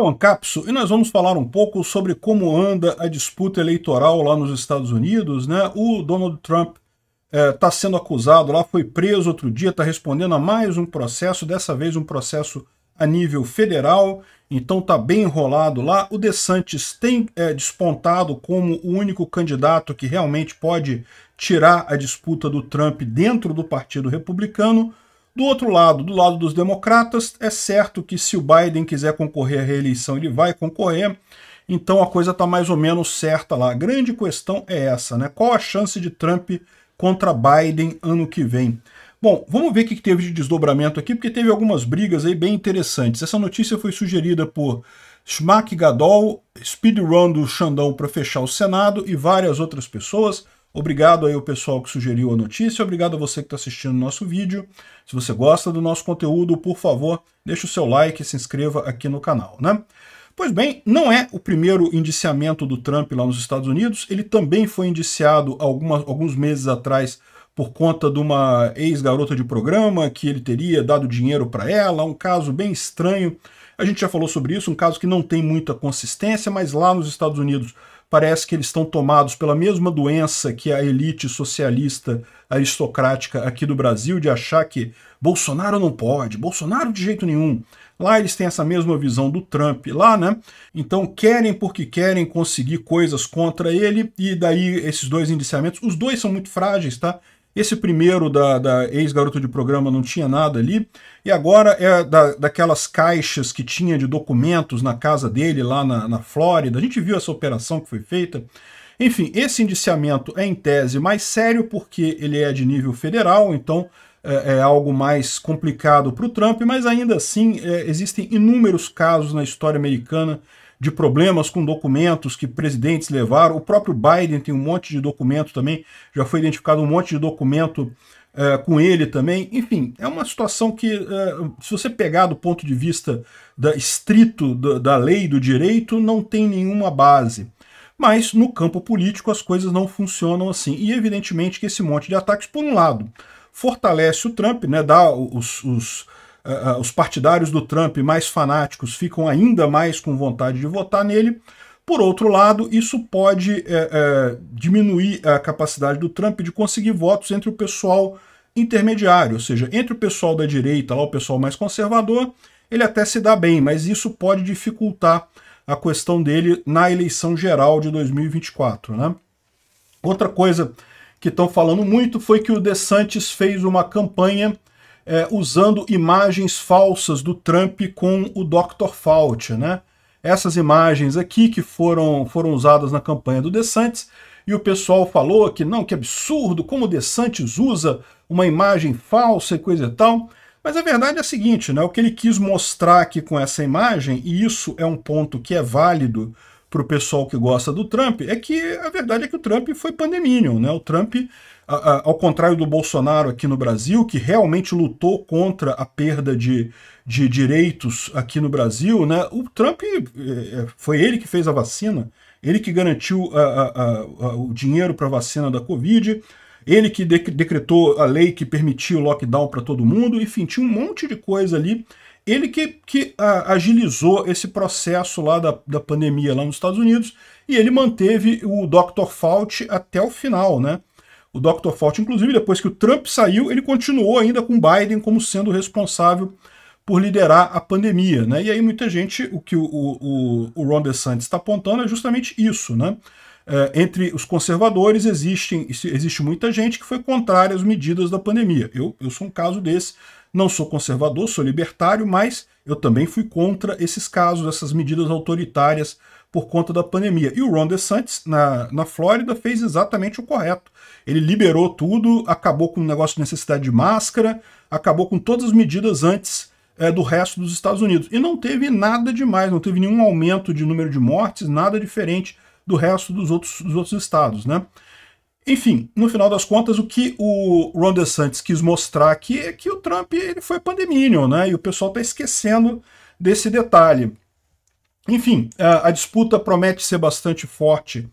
é o então, Ancapso e nós vamos falar um pouco sobre como anda a disputa eleitoral lá nos Estados Unidos. Né? O Donald Trump está eh, é, sendo acusado lá, foi preso outro dia, está respondendo a mais um processo, dessa vez um processo a nível federal, então está bem enrolado lá. O DeSantis tem é, despontado como o único candidato que realmente pode tirar a disputa do Trump dentro do Partido Republicano, do outro lado, do lado dos democratas, é certo que se o Biden quiser concorrer à reeleição, ele vai concorrer. Então a coisa está mais ou menos certa lá. A grande questão é essa, né? Qual a chance de Trump contra Biden ano que vem? Bom, vamos ver o que teve de desdobramento aqui, porque teve algumas brigas aí bem interessantes. Essa notícia foi sugerida por Schmack Gadol, speedrun do Xandão para fechar o Senado e várias outras pessoas. Obrigado aí o pessoal que sugeriu a notícia, obrigado a você que está assistindo o nosso vídeo. Se você gosta do nosso conteúdo, por favor, deixe o seu like e se inscreva aqui no canal, né? Pois bem, não é o primeiro indiciamento do Trump lá nos Estados Unidos, ele também foi indiciado algumas, alguns meses atrás por conta de uma ex-garota de programa que ele teria dado dinheiro para ela, um caso bem estranho. A gente já falou sobre isso, um caso que não tem muita consistência, mas lá nos Estados Unidos parece que eles estão tomados pela mesma doença que a elite socialista aristocrática aqui do Brasil, de achar que Bolsonaro não pode, Bolsonaro de jeito nenhum. Lá eles têm essa mesma visão do Trump, lá, né? Então querem porque querem conseguir coisas contra ele, e daí esses dois indiciamentos, os dois são muito frágeis, tá? Esse primeiro da, da ex-garoto de programa não tinha nada ali. E agora é da, daquelas caixas que tinha de documentos na casa dele, lá na, na Flórida. A gente viu essa operação que foi feita. Enfim, esse indiciamento é em tese mais sério porque ele é de nível federal, então é, é algo mais complicado para o Trump, mas ainda assim é, existem inúmeros casos na história americana de problemas com documentos que presidentes levaram. O próprio Biden tem um monte de documento também, já foi identificado um monte de documento é, com ele também. Enfim, é uma situação que, é, se você pegar do ponto de vista da, estrito da, da lei, do direito, não tem nenhuma base. Mas no campo político as coisas não funcionam assim. E evidentemente que esse monte de ataques, por um lado, fortalece o Trump, né, dá os, os uh, os partidários do Trump mais fanáticos ficam ainda mais com vontade de votar nele. Por outro lado, isso pode é, é, diminuir a capacidade do Trump de conseguir votos entre o pessoal intermediário, ou seja, entre o pessoal da direita, lá o pessoal mais conservador, ele até se dá bem, mas isso pode dificultar a questão dele na eleição geral de 2024. Né? Outra coisa que estão falando muito foi que o DeSantis fez uma campanha é, usando imagens falsas do Trump com o Dr. Fauci, né? Essas imagens aqui que foram, foram usadas na campanha do DeSantis, e o pessoal falou que não, que absurdo, como o DeSantis usa uma imagem falsa e coisa e tal. Mas a verdade é a seguinte, né? O que ele quis mostrar aqui com essa imagem, e isso é um ponto que é válido para o pessoal que gosta do Trump, é que a verdade é que o Trump foi pandeminion, né? O Trump ao contrário do Bolsonaro aqui no Brasil, que realmente lutou contra a perda de, de direitos aqui no Brasil, né? o Trump eh, eh, foi ele que fez a vacina, ele que garantiu a, a, a, o dinheiro para a vacina da Covid, ele que decretou a lei que permitiu o lockdown para todo mundo, enfim, tinha um monte de coisa ali. Ele que, que agilizou esse processo lá da, da pandemia lá nos Estados Unidos e ele manteve o Dr. Fauci até o final, né? o Dr. Fauci. Inclusive, depois que o Trump saiu, ele continuou ainda com Biden como sendo responsável por liderar a pandemia. Né? E aí muita gente, o que o, o, o Ron DeSantis está apontando é justamente isso. Né? É, entre os conservadores existem, existe muita gente que foi contrária às medidas da pandemia. Eu, eu sou um caso desse. Não sou conservador, sou libertário, mas eu também fui contra esses casos, essas medidas autoritárias por conta da pandemia. E o Ron DeSantis, na, na Flórida, fez exatamente o correto. Ele liberou tudo, acabou com o negócio de necessidade de máscara, acabou com todas as medidas antes é, do resto dos Estados Unidos. E não teve nada demais, não teve nenhum aumento de número de mortes, nada diferente do resto dos outros, dos outros estados, né? Enfim, no final das contas, o que o Ron DeSantis quis mostrar aqui é que o Trump ele foi pandeminion, né? E o pessoal está esquecendo desse detalhe. Enfim, a, a disputa promete ser bastante forte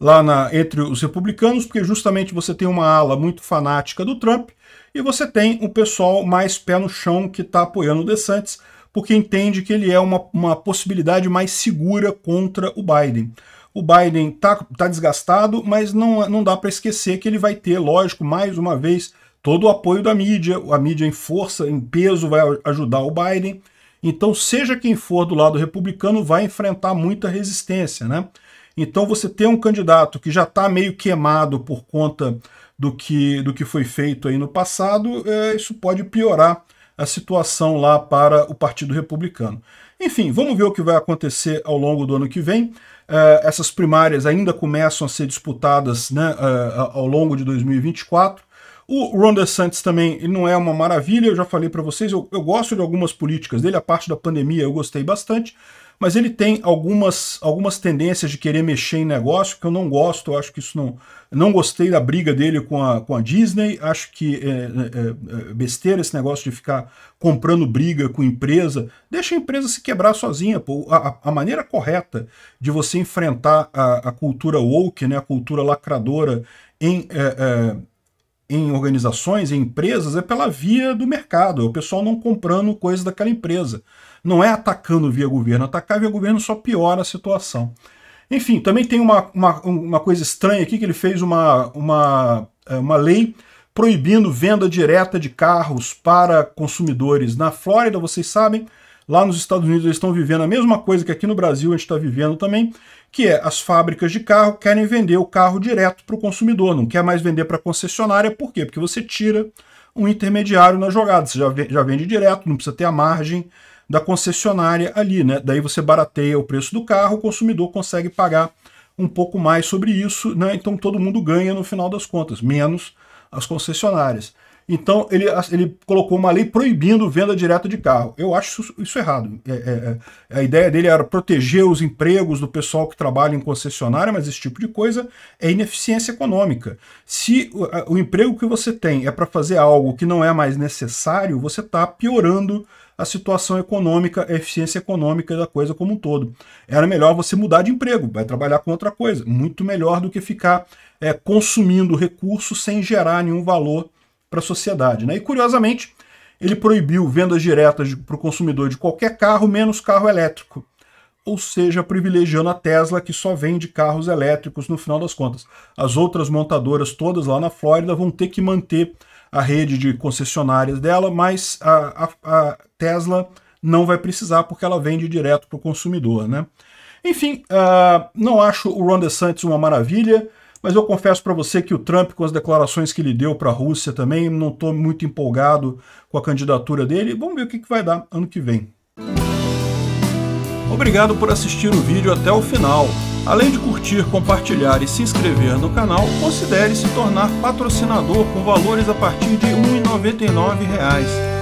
lá na, entre os republicanos, porque justamente você tem uma ala muito fanática do Trump e você tem o pessoal mais pé no chão que está apoiando o DeSantis, porque entende que ele é uma, uma possibilidade mais segura contra o Biden. O Biden está tá desgastado, mas não, não dá para esquecer que ele vai ter, lógico, mais uma vez, todo o apoio da mídia. A mídia em força, em peso, vai ajudar o Biden. Então, seja quem for do lado republicano, vai enfrentar muita resistência, né? Então, você ter um candidato que já está meio queimado por conta do que, do que foi feito aí no passado, é, isso pode piorar a situação lá para o Partido Republicano. Enfim, vamos ver o que vai acontecer ao longo do ano que vem. É, essas primárias ainda começam a ser disputadas né, é, ao longo de 2024. O Ron DeSantis também não é uma maravilha, eu já falei para vocês, eu, eu gosto de algumas políticas dele, a parte da pandemia eu gostei bastante, mas ele tem algumas, algumas tendências de querer mexer em negócio que eu não gosto, eu acho que isso não... Não gostei da briga dele com a, com a Disney, acho que é, é, é besteira esse negócio de ficar comprando briga com empresa. Deixa a empresa se quebrar sozinha, pô. A, a maneira correta de você enfrentar a, a cultura woke, né, a cultura lacradora em... É, é em organizações, em empresas, é pela via do mercado, é o pessoal não comprando coisa daquela empresa. Não é atacando via governo. Atacar via governo só piora a situação. Enfim, também tem uma, uma, uma coisa estranha aqui que ele fez uma, uma, é, uma lei proibindo venda direta de carros para consumidores. Na Flórida, vocês sabem, Lá nos Estados Unidos eles estão vivendo a mesma coisa que aqui no Brasil a gente está vivendo também, que é as fábricas de carro querem vender o carro direto para o consumidor, não quer mais vender para a concessionária, por quê? Porque você tira um intermediário na jogada, você já, já vende direto, não precisa ter a margem da concessionária ali, né? Daí você barateia o preço do carro, o consumidor consegue pagar um pouco mais sobre isso, né? Então todo mundo ganha no final das contas, menos as concessionárias. Então, ele, ele colocou uma lei proibindo venda direta de carro. Eu acho isso, isso errado. É, é, é, a ideia dele era proteger os empregos do pessoal que trabalha em concessionária, mas esse tipo de coisa é ineficiência econômica. Se o, o emprego que você tem é para fazer algo que não é mais necessário, você está piorando a situação econômica, a eficiência econômica da coisa como um todo. Era melhor você mudar de emprego, vai trabalhar com outra coisa. Muito melhor do que ficar é, consumindo recursos sem gerar nenhum valor para a sociedade. Né? E curiosamente, ele proibiu vendas diretas para o consumidor de qualquer carro, menos carro elétrico. Ou seja, privilegiando a Tesla, que só vende carros elétricos no final das contas. As outras montadoras, todas lá na Flórida, vão ter que manter a rede de concessionárias dela, mas a, a, a Tesla não vai precisar porque ela vende direto para o consumidor. Né? Enfim, uh, não acho o Ron DeSantis uma maravilha, mas eu confesso para você que o Trump, com as declarações que ele deu para a Rússia também, não estou muito empolgado com a candidatura dele. Vamos ver o que, que vai dar ano que vem. Obrigado por assistir o vídeo até o final. Além de curtir, compartilhar e se inscrever no canal, considere se tornar patrocinador com valores a partir de R$ 1,99